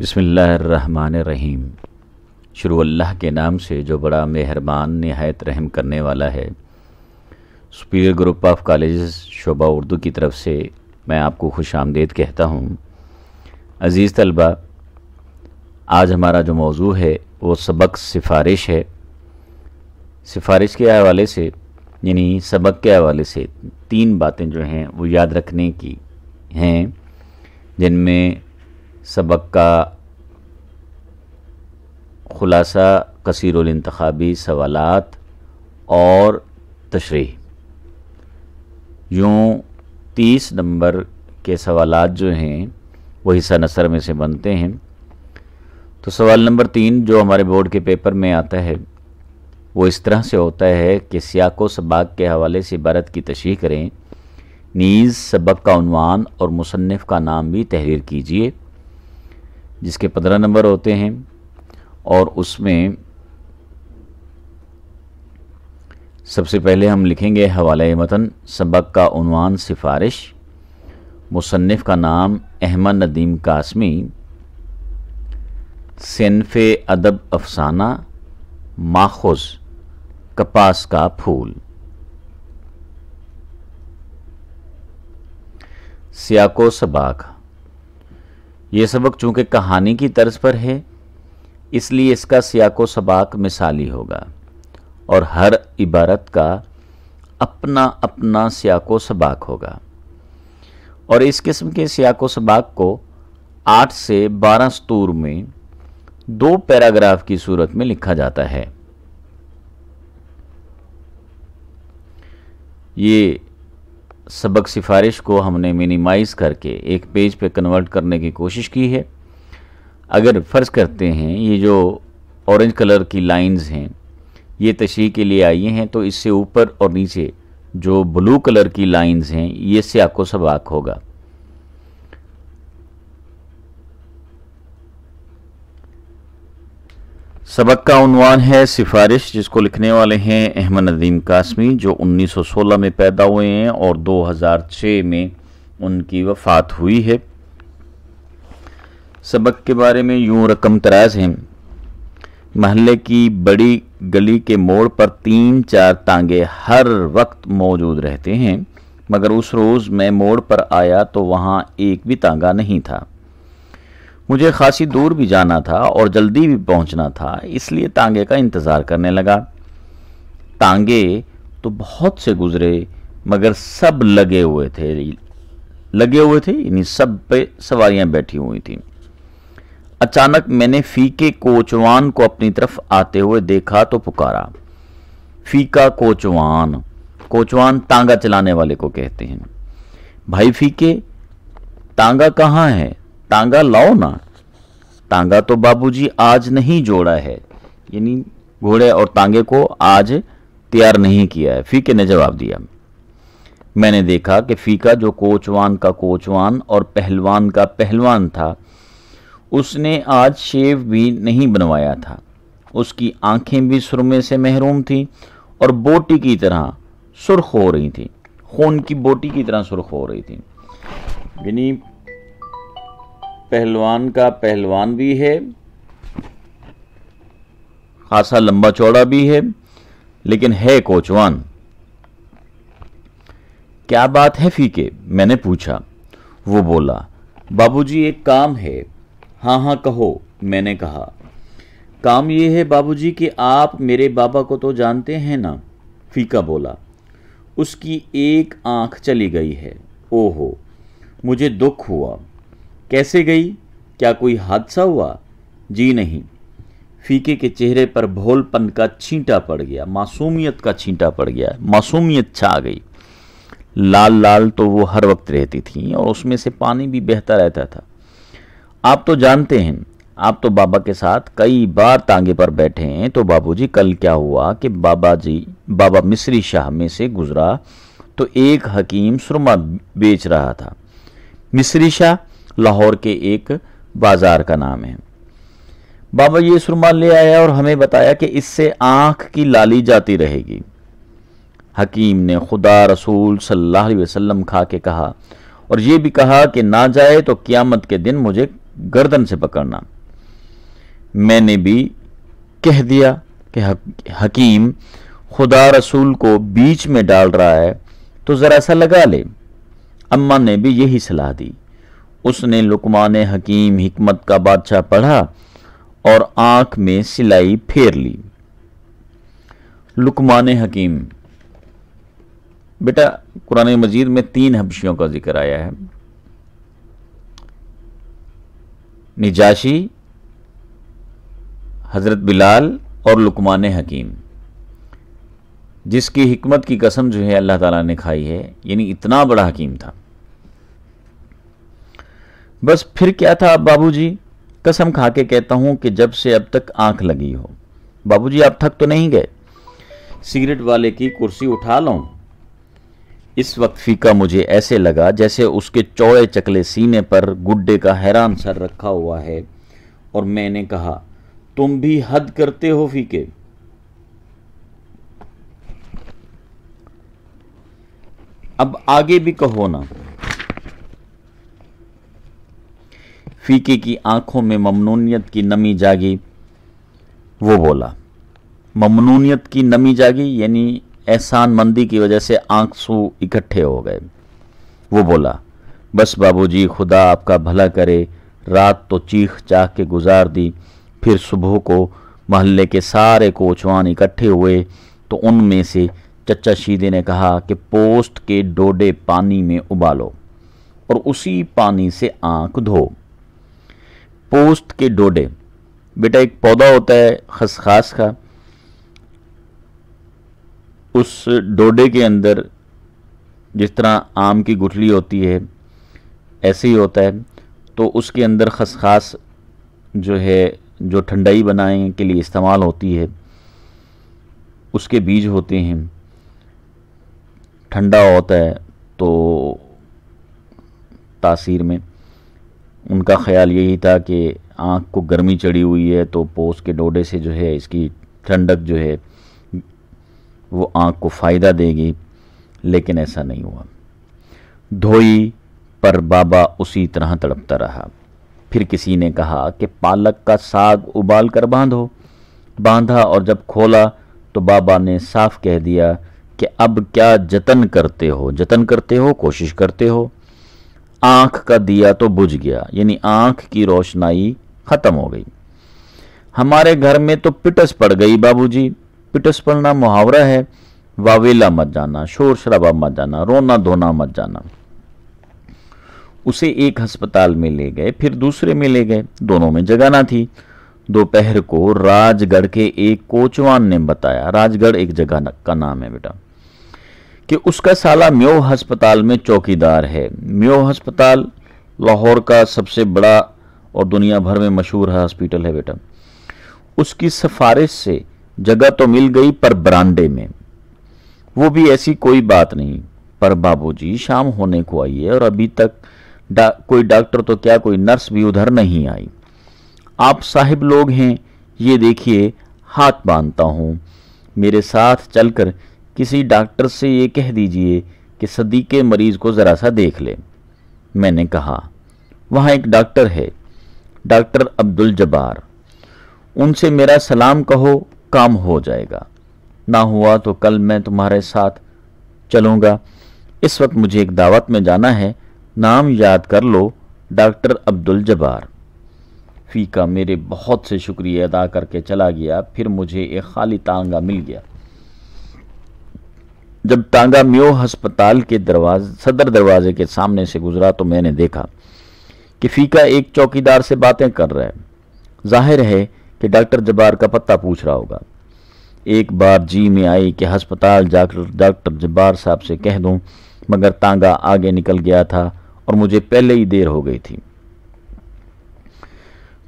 रहीम शुरू अल्लाह के नाम से जो बड़ा मेहरबान नहायत रहम करने वाला है सुपीरियर ग्रुप ऑफ कॉलेज शोबा उर्दू की तरफ से मैं आपको खुश आमदेद कहता हूँ अज़ीज़ तलबा आज हमारा जो मौजू है वो सबक सिफारिश है सिफारिश के हवाले से यानी सबक के हवाले से तीन बातें जो हैं वो याद रखने की हैं जिनमें सबक का ख़ुलासा कसरतबी सवाल और तशरी यूँ तीस नंबर के सवालत जो हैं वो हिस्सा नसर में से बनते हैं तो सवाल नंबर तीन जो हमारे बोर्ड के पेपर में आता है वो इस तरह से होता है कि सियाको सबाक के हवाले से इबारत की तशरी करें नीज़ सबक का उनवान और मुसनफ़ का नाम भी तहरीर कीजिए जिसके पंद्रह नंबर होते हैं और उसमें सबसे पहले हम लिखेंगे हवाले मतन सबक का उनवान सिफारिश मुसनफ़ का नाम अहमद नदीम कासमी सनफ़ अदब अफसाना माखज कपास का फूल सियाको सबाक ये सबक चूंकि कहानी की तर्ज पर है इसलिए इसका सियाको सबाक मिसाली होगा और हर इबारत का अपना अपना सियाको सबाक होगा और इस किस्म के सियाको सबाक को आठ से बारह स्तूर में दो पैराग्राफ की सूरत में लिखा जाता है ये सबक सिफारिश को हमने मिनिमाइज़ करके एक पेज पे कन्वर्ट करने की कोशिश की है अगर फ़र्ज़ करते हैं ये जो ऑरेंज कलर की लाइंस हैं ये तशरी के लिए आई हैं तो इससे ऊपर और नीचे जो ब्लू कलर की लाइंस हैं ये से आपको सबाक होगा सबक का उनवान है सिफारिश जिसको लिखने वाले हैं अहमद नदीम कासमी जो 1916 में पैदा हुए हैं और 2006 में उनकी वफ़ात हुई है सबक के बारे में यूं रकम तराज हैं महल्ले की बड़ी गली के मोड़ पर तीन चार तांगे हर वक्त मौजूद रहते हैं मगर उस रोज़ मैं मोड़ पर आया तो वहाँ एक भी तांगा नहीं था मुझे खासी दूर भी जाना था और जल्दी भी पहुंचना था इसलिए तांगे का इंतज़ार करने लगा तांगे तो बहुत से गुजरे मगर सब लगे हुए थे लगे हुए थे यानी सब पे सवारियां बैठी हुई थी अचानक मैंने फीके कोचवान को अपनी तरफ आते हुए देखा तो पुकारा फीका कोचवान कोचवान तांगा चलाने वाले को कहते हैं भाई फीके तांगा कहाँ है तांगा लाओ ना टांगा तो बाबूजी आज नहीं जोड़ा है यानी घोड़े और तांगे को आज तैयार नहीं किया है फीके ने जवाब दिया मैंने देखा कि फीका जो कोचवान का कोचवान और पहलवान का पहलवान था उसने आज शेव भी नहीं बनवाया था उसकी आंखें भी सुरमे से महरूम थीं और बोटी की तरह सुर्ख हो रही थी खून की बोटी की तरह सुर्ख हो रही थी यानी पहलवान का पहलवान भी है खासा लंबा चौड़ा भी है लेकिन है कोचवान क्या बात है फीके मैंने पूछा वो बोला बाबूजी एक काम है हाँ हाँ कहो मैंने कहा काम ये है बाबूजी कि आप मेरे बाबा को तो जानते हैं ना फीका बोला उसकी एक आंख चली गई है ओहो मुझे दुख हुआ कैसे गई क्या कोई हादसा हुआ जी नहीं फीके के चेहरे पर भोलपन का छींटा पड़ गया मासूमियत का छींटा पड़ गया मासूमियत छा गई लाल लाल तो वो हर वक्त रहती थी और उसमें से पानी भी बहता रहता था आप तो जानते हैं आप तो बाबा के साथ कई बार तांगे पर बैठे हैं तो बाबूजी कल क्या हुआ कि बाबा जी बाबा मिश्री शाह में से गुजरा तो एक हकीम सुरमा बेच रहा था मिश्री शाह लाहौर के एक बाज़ार का नाम है बाबा ये सुरमा ले आया और हमें बताया कि इससे आंख की लाली जाती रहेगी हकीम ने खुदा रसूल सल्लल्लाहु अलैहि वसल्लम खा के कहा और ये भी कहा कि ना जाए तो क्यामत के दिन मुझे गर्दन से पकड़ना मैंने भी कह दिया कि हकीम खुदा रसूल को बीच में डाल रहा है तो ज़रा सा लगा ले अम्मा ने भी यही सलाह दी उसने लुकमान हकीम हिकमत का बादशाह पढ़ा और आंख में सिलाई फेर ली लुकमान हकीम बेटा कुरान मजीद में तीन हबशियों का जिक्र आया है निजाशी हज़रत बिलाल और लुकमान हकीम जिसकी हिकमत की कसम जो है अल्लाह ताला ने खाई है यानी इतना बड़ा हकीम था बस फिर क्या था बाबूजी कसम खा के कहता हूं कि जब से अब तक आंख लगी हो बाबूजी आप थक तो नहीं गए सिगरेट वाले की कुर्सी उठा लो इस वक्त फीका मुझे ऐसे लगा जैसे उसके चौड़े चकले सीने पर गुड्डे का हैरान सर रखा हुआ है और मैंने कहा तुम भी हद करते हो फीके अब आगे भी कहो ना फीके की आंखों में ममनूनियत की नमी जागी वो बोला ममनूनियत की नमी जागी यानी एहसान मंदी की वजह से आंसू इकट्ठे हो गए वो बोला बस बाबूजी खुदा आपका भला करे रात तो चीख चाह के गुजार दी फिर सुबह को महल्ले के सारे कोचवान इकट्ठे हुए तो उनमें से चचा शीदे ने कहा कि पोस्ट के डोडे पानी में उबालो और उसी पानी से आंख धो पोस्ट के डोडे बेटा एक पौधा होता है खसखास का उस डोडे के अंदर जिस तरह आम की गुठली होती है ऐसे ही होता है तो उसके अंदर खसखास जो है जो ठंडाई बनाने के लिए इस्तेमाल होती है उसके बीज होते हैं ठंडा होता है तो तासीर में उनका ख्याल यही था कि आँख को गर्मी चढ़ी हुई है तो पोस के डोडे से जो है इसकी ठंडक जो है वो आँख को फ़ायदा देगी लेकिन ऐसा नहीं हुआ धोई पर बाबा उसी तरह तड़पता रहा फिर किसी ने कहा कि पालक का साग उबाल कर बांधो बांधा और जब खोला तो बाबा ने साफ कह दिया कि अब क्या जतन करते हो जतन करते हो कोशिश करते हो आंख का दिया तो बुझ गया यानी आंख की रोशनाई खत्म हो गई हमारे घर में तो पिटस पड़ गई बाबूजी पिटस पड़ना मुहावरा है वावेला मत जाना शोर शराबा मत जाना रोना धोना मत जाना उसे एक अस्पताल में ले गए फिर दूसरे में ले गए दोनों में जगह ना थी दोपहर को राजगढ़ के एक कोचवान ने बताया राजगढ़ एक जगह का नाम है बेटा कि उसका साला म्यो हस्पताल में चौकीदार है म्यो हस्पताल लाहौर का सबसे बड़ा और दुनिया भर में मशहूर हॉस्पिटल है बेटा उसकी सिफारिश से जगह तो मिल गई पर ब्रांडे में वो भी ऐसी कोई बात नहीं पर बाबूजी शाम होने को आई है और अभी तक डा, कोई डॉक्टर तो क्या कोई नर्स भी उधर नहीं आई आप साहिब लोग हैं ये देखिए हाथ बांधता हूँ मेरे साथ चलकर किसी डॉक्टर से ये कह दीजिए कि सदी के मरीज़ को ज़रा सा देख ले मैंने कहा वहाँ एक डॉक्टर है डॉक्टर अब्दुल जबार उनसे मेरा सलाम कहो काम हो जाएगा ना हुआ तो कल मैं तुम्हारे साथ चलूँगा इस वक्त मुझे एक दावत में जाना है नाम याद कर लो डॉक्टर अब्दुल जबार फीका मेरे बहुत से शुक्रिया अदा करके चला गया फिर मुझे एक खाली तांगा मिल गया जब म्यो अस्पताल के दरवाजे सदर दरवाजे के सामने से गुजरा तो मैंने देखा कि फीका एक चौकीदार से बातें कर रहा है जाहिर है कि डॉक्टर जब्बार का पत्ता पूछ रहा होगा एक बार जी में आई कि अस्पताल जाकर डॉक्टर जब्बार साहब से कह दूं मगर तांगा आगे निकल गया था और मुझे पहले ही देर हो गई थी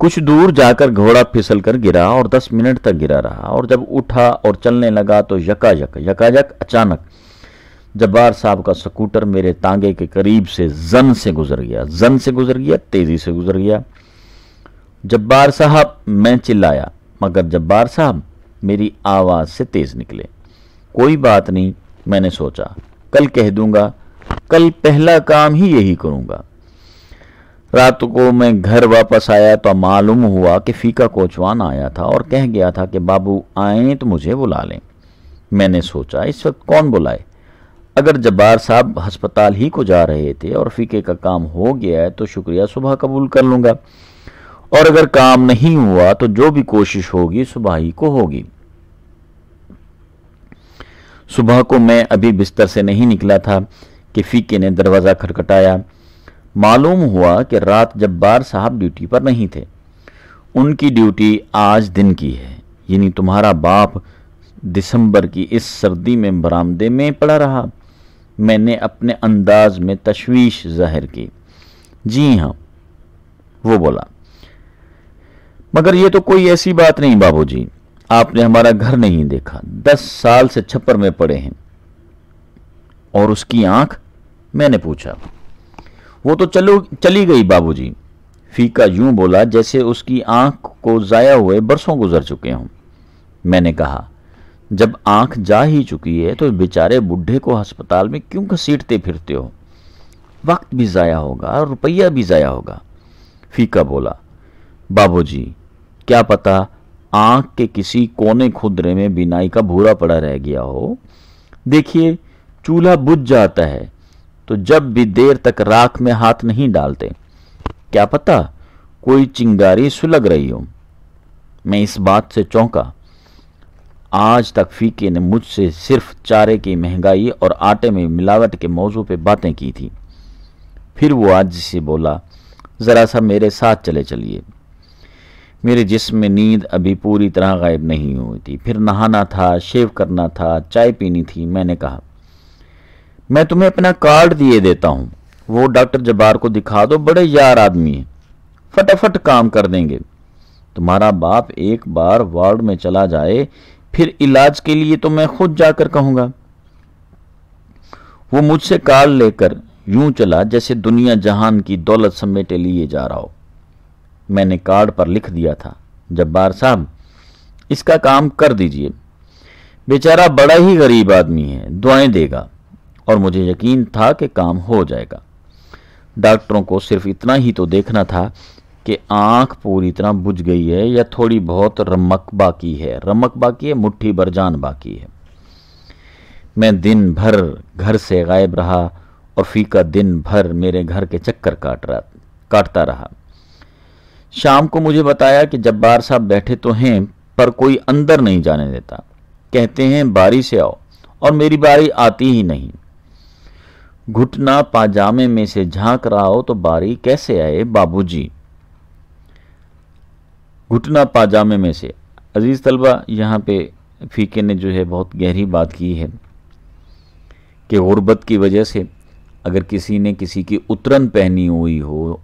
कुछ दूर जाकर घोड़ा फिसल कर गिरा और दस मिनट तक गिरा रहा और जब उठा और चलने लगा तो यकायक यकायक अचानक जब्बार साहब का स्कूटर मेरे तांगे के करीब से जन से गुजर गया जन से गुजर गया तेज़ी से गुजर गया जब्बार साहब मैं चिल्लाया मगर जब्बार साहब मेरी आवाज़ से तेज़ निकले कोई बात नहीं मैंने सोचा कल कह दूंगा कल पहला काम ही यही करूंगा रात को मैं घर वापस आया तो मालूम हुआ कि फीका कोचवान आया था और कह गया था कि बाबू आए तो मुझे बुला लें मैंने सोचा इस वक्त कौन बुलाए अगर जब्बार साहब हस्पताल ही को जा रहे थे और फीके का काम हो गया है तो शुक्रिया सुबह कबूल कर लूँगा और अगर काम नहीं हुआ तो जो भी कोशिश होगी सुबह ही को होगी सुबह को मैं अभी बिस्तर से नहीं निकला था कि फीके ने दरवाज़ा खटखटाया मालूम हुआ कि रात जब्बार साहब ड्यूटी पर नहीं थे उनकी ड्यूटी आज दिन की है यानी तुम्हारा बाप दिसंबर की इस सर्दी में बरामदे में पड़ा रहा मैंने अपने अंदाज में तशवीश जाहिर की जी हाँ वो बोला मगर ये तो कोई ऐसी बात नहीं बाबूजी आपने हमारा घर नहीं देखा दस साल से छप्पर में पड़े हैं और उसकी आंख मैंने पूछा वो तो चलो चली गई बाबूजी फीका यूं बोला जैसे उसकी आंख को ज़ाया हुए बरसों गुजर चुके हों मैंने कहा जब आंख जा ही चुकी है तो बेचारे बुढे को अस्पताल में क्यों घसीटते फिरते हो वक्त भी ज़ाया होगा और रुपया भी ज़ाया होगा फीका बोला बाबूजी क्या पता आंख के किसी कोने खुदरे में बिनाई का भूरा पड़ा रह गया हो देखिए चूल्हा बुझ जाता है तो जब भी देर तक राख में हाथ नहीं डालते क्या पता कोई चिंगारी सुलग रही हो मैं इस बात से चौंका आज तक फीके ने मुझसे सिर्फ चारे की महंगाई और आटे में मिलावट के मौजू पे बातें की थी फिर वो आज से बोला ज़रा सा मेरे साथ चले चलिए मेरे जिस्म में नींद अभी पूरी तरह गायब नहीं हुई थी फिर नहाना था शेव करना था चाय पीनी थी मैंने कहा मैं तुम्हें अपना कार्ड दिए देता हूं वो डॉक्टर जबार को दिखा दो बड़े यार आदमी हैं फटाफट काम कर देंगे तुम्हारा बाप एक बार वार्ड में चला जाए फिर इलाज के लिए तो मैं खुद जाकर कहूंगा वो मुझसे कार्ड लेकर यूं चला जैसे दुनिया जहान की दौलत समेटे लिए जा रहा हो मैंने कार्ड पर लिख दिया था जब्बार साहब इसका काम कर दीजिए बेचारा बड़ा ही गरीब आदमी है दुआएं देगा और मुझे यकीन था कि काम हो जाएगा डॉक्टरों को सिर्फ इतना ही तो देखना था कि आंख पूरी तरह बुझ गई है या थोड़ी बहुत रमक बाकी है रमक बाकी है मुट्ठी भर जान बाकी है मैं दिन भर घर से गायब रहा और फीका दिन भर मेरे घर के चक्कर काट रहा काटता रहा शाम को मुझे बताया कि जब्बार साहब बैठे तो हैं पर कोई अंदर नहीं जाने देता कहते हैं बारी से आओ और मेरी बारी आती ही नहीं घुटना पाजामे में से झांक रहा हो तो बारी कैसे आए बाबूजी घुटना पाजामे में से अजीज़ तलबा यहाँ पे फीके ने जो है बहुत गहरी बात की है कि गुर्बत की वजह से अगर किसी ने किसी की उतरन पहनी हुई हो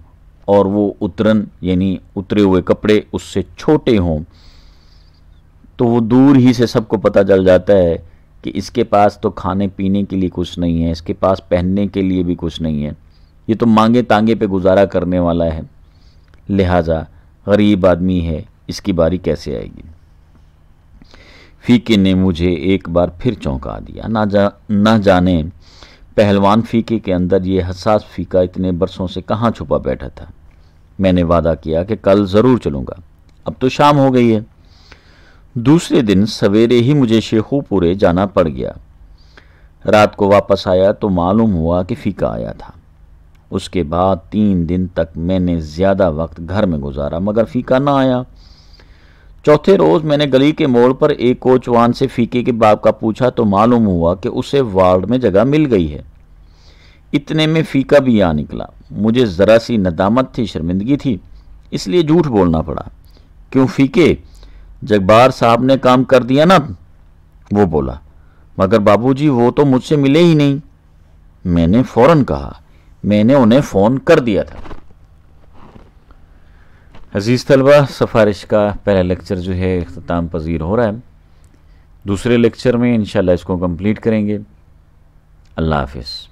और वो उतरन यानी उतरे हुए कपड़े उससे छोटे हों तो वो दूर ही से सबको पता चल जाता है कि इसके पास तो खाने पीने के लिए कुछ नहीं है इसके पास पहनने के लिए भी कुछ नहीं है ये तो मांगे तांगे पे गुजारा करने वाला है लिहाजा गरीब आदमी है इसकी बारी कैसे आएगी फ़ीके ने मुझे एक बार फिर चौंका दिया ना जा ना जाने पहलवान फ़ीके के अंदर ये हसास फ़ीका इतने बरसों से कहाँ छुपा बैठा था मैंने वादा किया कि कल ज़रूर चलूँगा अब तो शाम हो गई है दूसरे दिन सवेरे ही मुझे शेखूपुरे जाना पड़ गया रात को वापस आया तो मालूम हुआ कि फीका आया था उसके बाद तीन दिन तक मैंने ज़्यादा वक्त घर में गुजारा मगर फीका ना आया चौथे रोज़ मैंने गली के मोड़ पर एक कोचवान से फीके के बाप का पूछा तो मालूम हुआ कि उसे वार्ड में जगह मिल गई है इतने में फीका भी आ निकला मुझे ज़रा सी नदामत थी शर्मिंदगी थी इसलिए झूठ बोलना पड़ा क्यों फीके जगबार साहब ने काम कर दिया ना वो बोला मगर बाबूजी वो तो मुझसे मिले ही नहीं मैंने फौरन कहा मैंने उन्हें फ़ोन कर दिया था अजीज़ तलबा सफारिश का पहला लेक्चर जो है अख्ताम पजीर हो रहा है दूसरे लेक्चर में इनशाला इसको कंप्लीट करेंगे अल्लाह हाफिज़